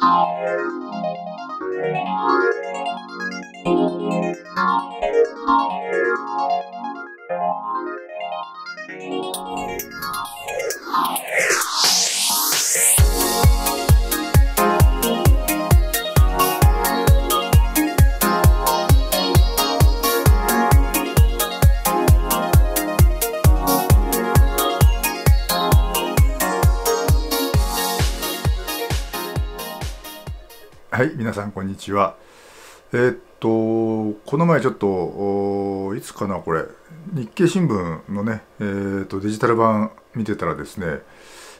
好。はい皆さんこんにちはえー、っとこの前ちょっといつかなこれ日経新聞のね、えー、っとデジタル版見てたらですね、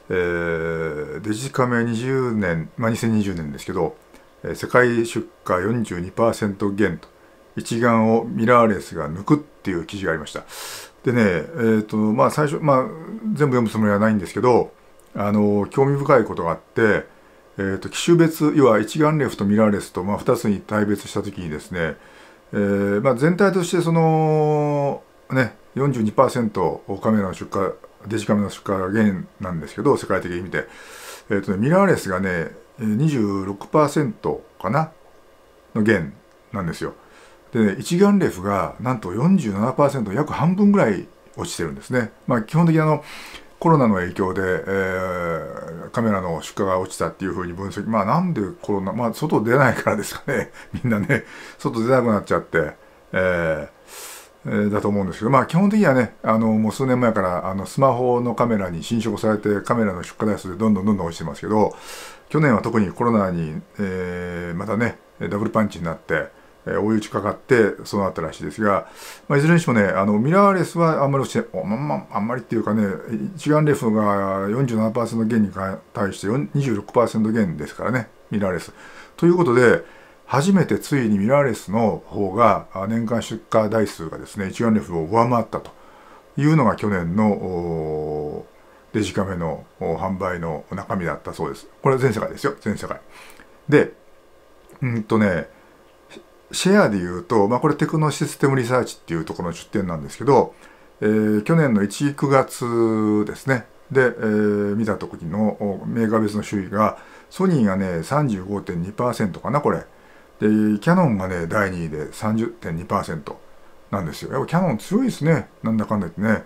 えー、デジカメ20年、まあ、2020年ですけど、え世界出荷42%減と一眼をミラーレスが抜くっていう記事がありましたでねえー、っとまあ最初まあ全部読むつもりはないんですけどあの興味深いことがあってえーと、機種別要は一眼レフとミラーレスと、まあ、2つに対別した時にですね、えー、まあ、全体としてその、ね、42%カメラの出荷デジカメの出荷が減なんですけど世界的に見て、えーとね、ミラーレスがね26%かなの減なんですよで、ね、一眼レフがなんと47%約半分ぐらい落ちてるんですね、まあ、基本的にあのコロナの影響で、えー、カメラの出荷が落ちたっていうふうに分析、まあなんでコロナ、まあ外出ないからですかね、みんなね、外出なくなっちゃって、えーだと思うんですけど、まあ基本的にはね、あの、もう数年前から、あの、スマホのカメラに侵食されて、カメラの出荷台数でどんどんどんどん落ちてますけど、去年は特にコロナに、えー、またね、ダブルパンチになって、え追い打ちかかってそうなったらしいですが、まあ、いずれにしてもねあのミラーレスはあんまり落ちてあん,、まあんまりっていうかね一眼レフが47%減に対して26%減ですからねミラーレス。ということで初めてついにミラーレスの方が年間出荷台数がですね一眼レフを上回ったというのが去年のデジカメの販売の中身だったそうです。これは全世界ですよ全世界。でうんとねシェアで言うと、まあ、これテクノシステムリサーチっていうところの出店なんですけど、えー、去年の1、9月ですね、で、えー、見た時のメーカー別の周囲が、ソニーがね、35.2%かな、これ。で、キャノンがね、第2位で30.2%なんですよ。やっぱキャノン強いですね、なんだかんだ言ってね。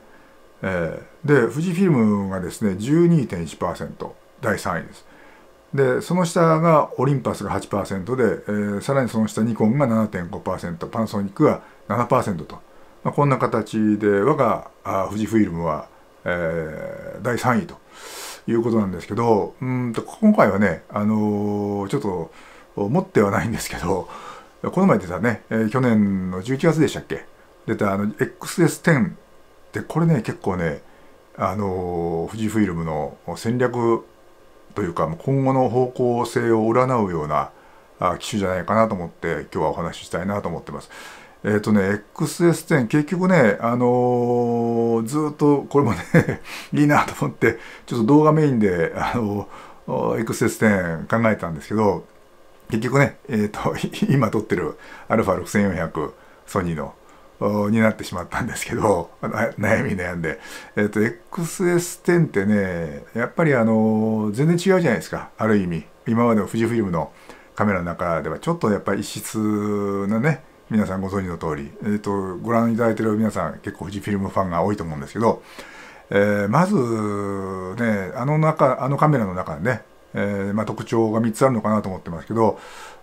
えー、で、富士フィルムがですね、12.1%、第3位です。でその下がオリンパスが8%で、えー、さらにその下ニコンが7.5%パナソニックが7%と、まあ、こんな形で我があ富士フイルムは、えー、第3位ということなんですけどうんと今回はね、あのー、ちょっと持ってはないんですけどこの前出たね、えー、去年の11月でしたっけ出たあの XS10 ってこれね結構ね、あの富士フイルムの戦略というか今後の方向性を占うような機種じゃないかなと思って今日はお話ししたいなと思ってます。えっ、ー、とね、XS10 結局ね、あのー、ずっとこれもね いいなと思ってちょっと動画メインで、あのー、XS10 考えたんですけど結局ね、えーと、と 今撮ってる α6400 ソニーのになってしまったんですけど 悩み悩んで、えーと、XS10 ってねやっぱりあの全然違うじゃないですかある意味今までの富士フィルムのカメラの中ではちょっとやっぱり異質なね皆さんご存知の通り、えーと、ご覧いただいてる皆さん結構富士フィルムファンが多いと思うんですけど、えー、まずねあの中あのカメラの中でね、えー、まあ、特徴が3つあるのかなと思ってますけど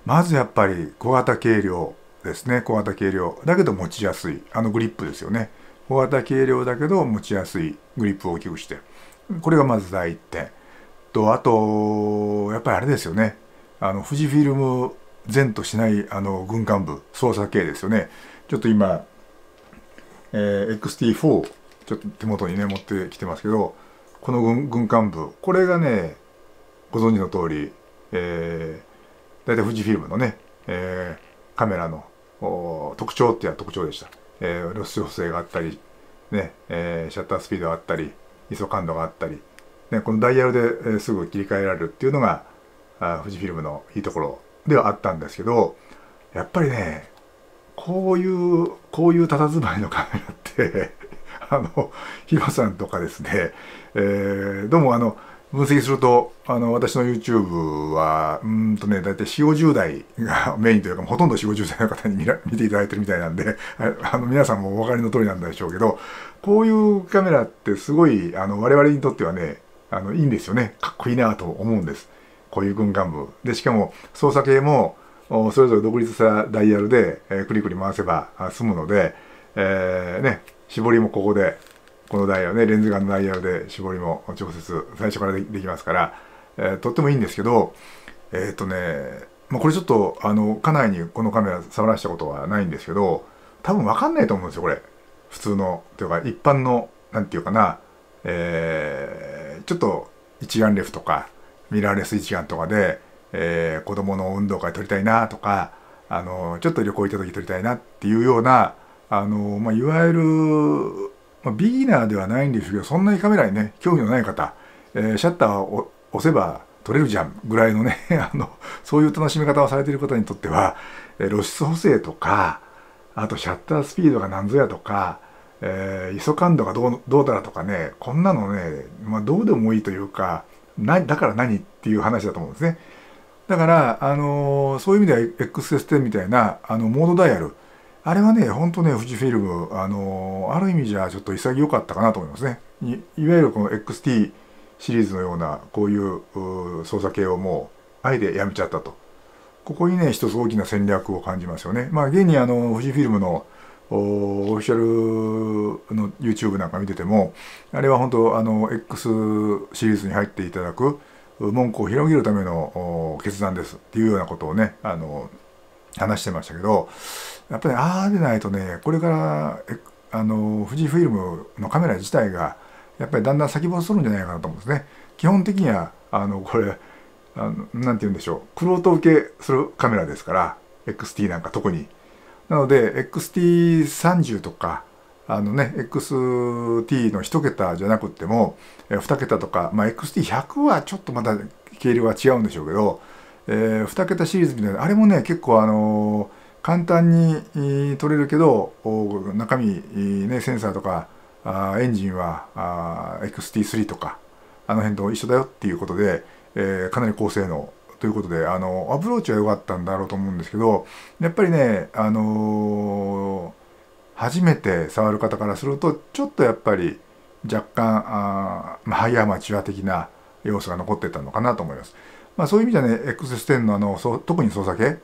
まずやっぱり小型軽量ですね小型軽量だけど持ちやすいあのグリップですよね小型軽量だけど持ちやすいグリップを大きくしてこれがまず第一点とあとやっぱりあれですよねあの富士フィルム前としないあの軍艦部操作系ですよねちょっと今、えー、XT4 ちょっと手元にね持ってきてますけどこの軍軍艦部これがねご存知の通り、えー、大体富士フィルムのね、えー、カメラの特徴っていうのは特徴でした。えー、露出補正があったり、ねえー、シャッタースピードがあったり、ISO 感度があったり、ね、このダイヤルですぐ切り替えられるっていうのが、あ富士フィルムのいいところではあったんですけど、やっぱりね、こういう、こういう佇まいのカメラって あの、ヒロさんとかですね、えー、どうもあの、分析するとあの私の YouTube はうんとねだいたい4050代が メインというかほとんど4050代の方に見ら見ていただいてるみたいなんで あの皆さんもお分かりの通りなんでしょうけどこういうカメラってすごいあの我々にとってはねあのいいんですよねかっこいいなと思うんですこういう軍艦部でしかも操作系もそれぞれ独立したダイヤルで、えー、クリクリ回せば済むので、えーね、絞りもここでこのダイヤをねレンズガンのダイヤで絞りも直接最初からできますから、えー、とってもいいんですけどえっ、ー、とね、まあ、これちょっとあの家内にこのカメラ触らせたことはないんですけど多分分かんないと思うんですよこれ普通のというか一般の何て言うかな、えー、ちょっと一眼レフとかミラーレス一眼とかで、えー、子供の運動会撮りたいなとかあのちょっと旅行行った時撮りたいなっていうようなあの、まあ、いわゆるまあ、ビギナーではないんですけどそんなにカメラにね興味のない方、えー、シャッターを押せば撮れるじゃんぐらいのね あのそういう楽しみ方をされている方にとっては、えー、露出補正とかあとシャッタースピードが何ぞやとか、えー、ISO 感度がどうどうだらとかねこんなのね、まあ、どうでもいいというかなだから何っていう話だと思うんですね。だから、あのー、そういう意味では XS10 みたいなあのモードダイヤルあれはね、本当ね、富士フィルム、あのー、ある意味じゃちょっと潔かったかなと思いますね。いわゆるこの XT シリーズのような、こういう操作系をもう、あえてやめちゃったと。ここにね、一つ大きな戦略を感じますよね。まあ、現にあの、富士フィルムのオフィシャルの YouTube なんか見てても、あれは本当、あの、X シリーズに入っていただく、文句を広げるための決断ですっていうようなことをね、あの、話してましたけど、やっぱりああでないとねこれからあの富士フィルムのカメラ自体がやっぱりだんだん先細するんじゃないかなと思うんですね。基本的にはあのこれあのなんて言うんでしょうクロート受けするカメラですから XT なんか特に。なので XT30 とかあのね XT の1桁じゃなくても2桁とか、まあ、XT100 はちょっとまた軽量は違うんでしょうけど、えー、2桁シリーズみたいなあれもね結構あのー簡単に取れるけど中身、ね、センサーとかあエンジンは XT3 とかあの辺と一緒だよっていうことで、えー、かなり高性能ということであのアプローチは良かったんだろうと思うんですけどやっぱりね、あのー、初めて触る方からするとちょっとやっぱり若干あ、あ、ハイアマチュア的な要素が残ってたのかなと思います。まあ、そういう意味ではね X10 のあの特に操作系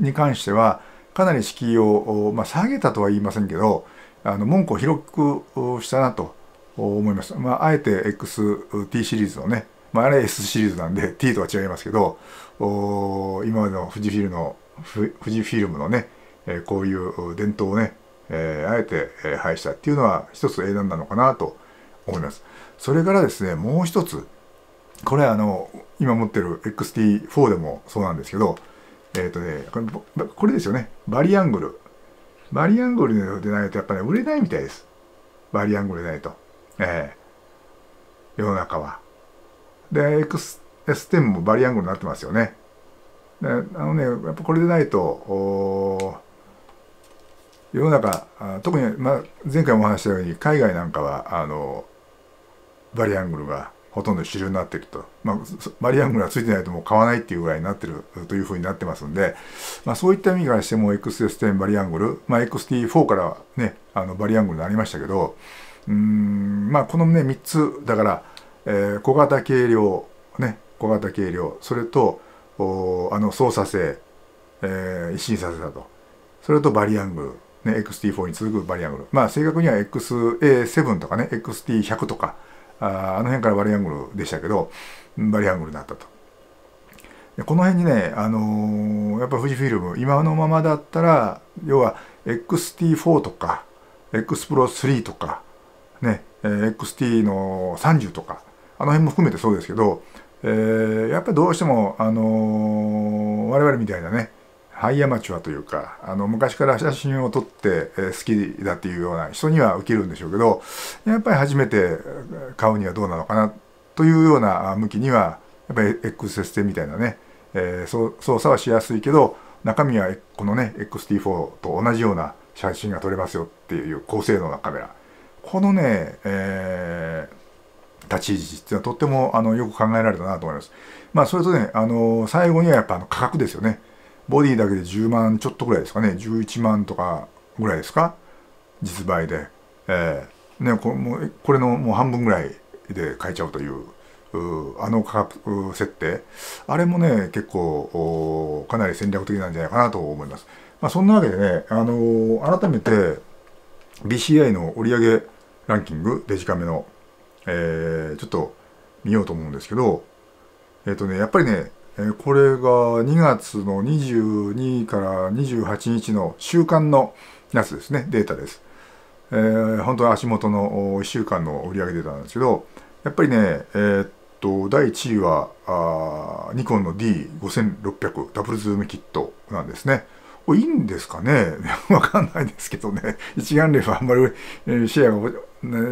に関してはかなり敷居を、まあ、下げたとは言いませんけどあの門戸を広くしたなと思います、まあ、あえて XT シリーズのね、まあ、あれ S シリーズなんで T とは違いますけど今までの富士フィルの富士フィルムのねこういう伝統をね、えー、あえて廃したっていうのは一つ英断なのかなと思いますそれからですねもう一つこれあの今持ってる XT4 でもそうなんですけどえっ、ー、とねこれ、これですよね。バリアングル。バリアングルでないとやっぱり、ね、売れないみたいです。バリアングルでないと。ええー、世の中は。で、X、S10 もバリアングルになってますよね。あのね、やっぱこれでないと、世の中、特に、まあ、前回もお話したように、海外なんかは、あの、バリアングルがほとんど主流になってると、まあ、バリアングルはついてないともう買わないっていうぐらいになってるというふうになってますんで、まあ、そういった意味からしても XS10 バリアングル、まあ、XT4 からねあのバリアングルになりましたけどうんまあこのね3つだから、えー、小型軽量ね小型軽量それとおあの操作性、えー、一新させたとそれとバリアングル、ね、XT4 に続くバリアングルまあ正確には XA7 とかね XT100 とかああの辺からバリアングルでしたけどバリアングルになったと。この辺にね、あのー、やっぱ富士フィルム今のままだったら要は XT4 とか X プロ3とか、ね、XT の30とかあの辺も含めてそうですけど、えー、やっぱりどうしても、あのー、我々みたいなねハイアマチュアというか、あの、昔から写真を撮って、え好きだっていうような人には受けるんでしょうけど、やっぱり初めて買うにはどうなのかな、というような向きには、やっぱり X 設定みたいなね、えー、操作はしやすいけど、中身はこのね、XT4 と同じような写真が撮れますよっていう高性能なカメラ。このね、えー立ち位置っていうのはとってもあのよく考えられたなと思います。まあ、それとね、あの最後にはやっぱあの価格ですよね。ボディだけで10万ちょっとぐらいですかね、11万とかぐらいですか、実売で。えー、ね、これもこれのもう半分ぐらいで買えちゃうという、うあの価格設定、あれもね、結構、かなり戦略的なんじゃないかなと思います。まあ、そんなわけでね、あのー、改めて BCI の売上ランキング、デジカメの、えー、ちょっと見ようと思うんですけど、えっ、ー、とね、やっぱりね、えこれが2月の22から28日の週間のやつですね、データです。えー、本当は足元の1週間の売り上データなんですけど、やっぱりね、えー、っと、第1位は、あニコンの D5600 ダブルズームキットなんですね。これいいんですかね わかんないですけどね。一眼レフはあんまり、えシェアが、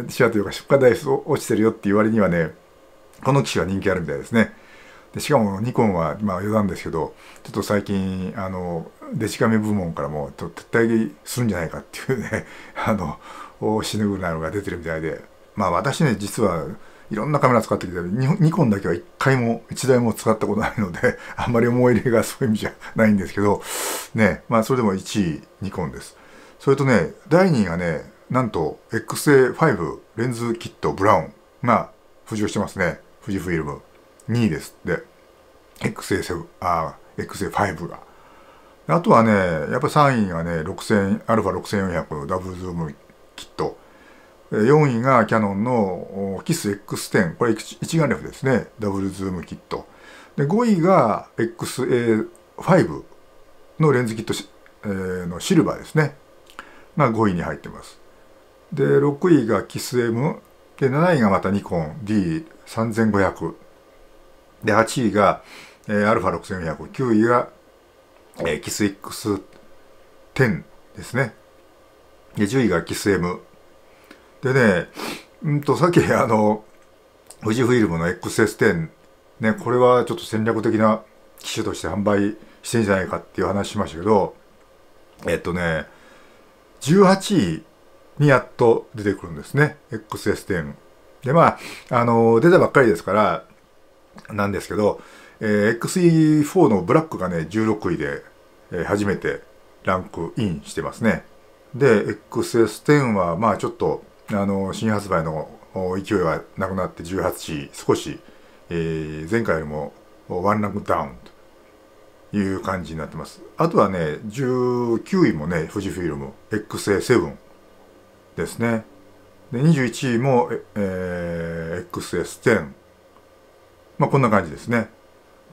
シェアというか出荷台数落ちてるよって言われにはね、この機種は人気あるみたいですね。でしかもニコンは、まあ、余談ですけどちょっと最近あのデジカメ部門からもちょっと撤退するんじゃないかっていうね あの死ぬぐらいのが出てるみたいでまあ私ね実はいろんなカメラ使ってきてニコンだけは一回も一台も使ったことないので あんまり思い入れがそういう意味じゃないんですけどねまあそれでも1位ニコンですそれとね第2位がねなんと XA5 レンズキットブラウンが浮上してますね富士フィルム2位ですって。XA7、あ、XA5 が。あとはね、やっぱ3位がね、6000、アルファ6400ダブルズームキット。4位がキャノンのキス X10。これ一眼レフですね。ダブルズームキット。で、5位が XA5 のレンズキット、えー、のシルバーですね。が5位に入ってます。で、6位がキス M。で、7位がまたニコン D3500。で、8位が、えー、アルファ6400、9位が、えー、キス X10 ですね。で、10位がキス M。でね、うんと、さっき、あの、富士フィルムの XS10、ね、これはちょっと戦略的な機種として販売してんじゃないかっていう話しましたけど、えっとね、18位にやっと出てくるんですね、XS10。で、まあ、あの、出たばっかりですから、なんですけど、えー、XE4 のブラックがね、16位で、えー、初めてランクインしてますね。で、XS10 は、まあちょっと、あの、新発売の勢いはなくなって18位、少し、えー、前回よりもワンランクダウンという感じになってます。あとはね、19位もね、富士フィルム XA7 ですね。で、21位も、えー、XS10。まあ、こんな感じですね。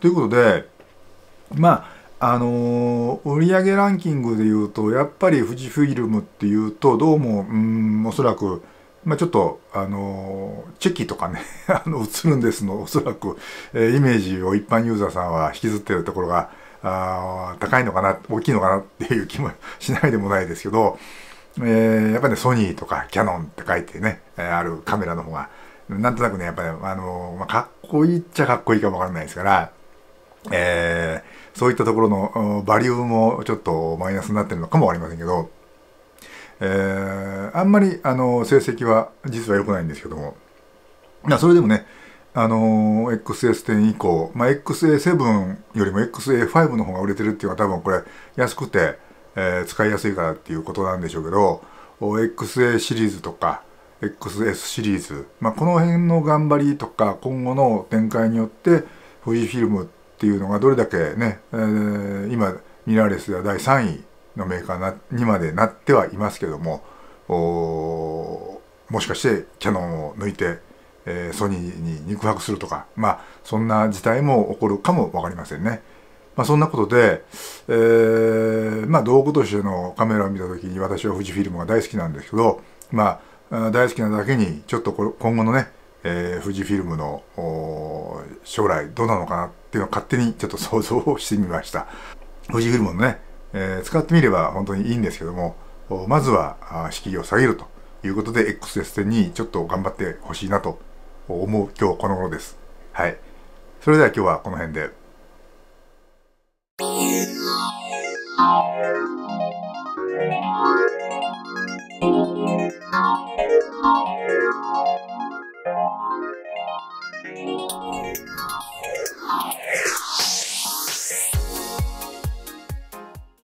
ということで、まあ、あのー、売上ランキングでいうと、やっぱり富士フイルムっていうと、どうも、うん、おそらく、まあ、ちょっと、あのー、チェキとかね、あの、映るんですの、おそらく、えー、イメージを一般ユーザーさんは引きずってるところが、あ高いのかな、大きいのかなっていう気も しないでもないですけど、えー、やっぱりね、ソニーとかキヤノンって書いてね、あるカメラの方が、なんとなくね、やっぱり、あの、まあ、かっこいいっちゃかっこいいかもわからないですから、えー、そういったところのバリューもちょっとマイナスになってるのかもわかりませんけど、えー、あんまり、あの、成績は実は良くないんですけども、まあ、それでもね、あの XS10 以降、まあ、XA7 よりも XA5 の方が売れてるっていうのは多分これ安くて、えー、使いやすいからっていうことなんでしょうけど XA シリーズとか XS シリーズ、まあ、この辺の頑張りとか今後の展開によって富士フィルムっていうのがどれだけね、えー、今ミラーレスでは第3位のメーカーにまでなってはいますけどももしかしてキャノンを抜いて、えー、ソニーに肉薄するとかまあそんな事態も起こるかも分かりませんね。まあ、そんなことで、えー、まあ、道具としてのカメラを見た時に私は富士フィルムが大好きなんですけどまあ大好きなだけに、ちょっとこれ今後のね、えー、富士フィルムの将来どうなのかなっていうのを勝手にちょっと想像をしてみました。富士フィルムのね、えー、使ってみれば本当にいいんですけども、まずは敷居を下げるということで XS10 にちょっと頑張ってほしいなと思う今日この頃です。はい。それでは今日はこの辺で。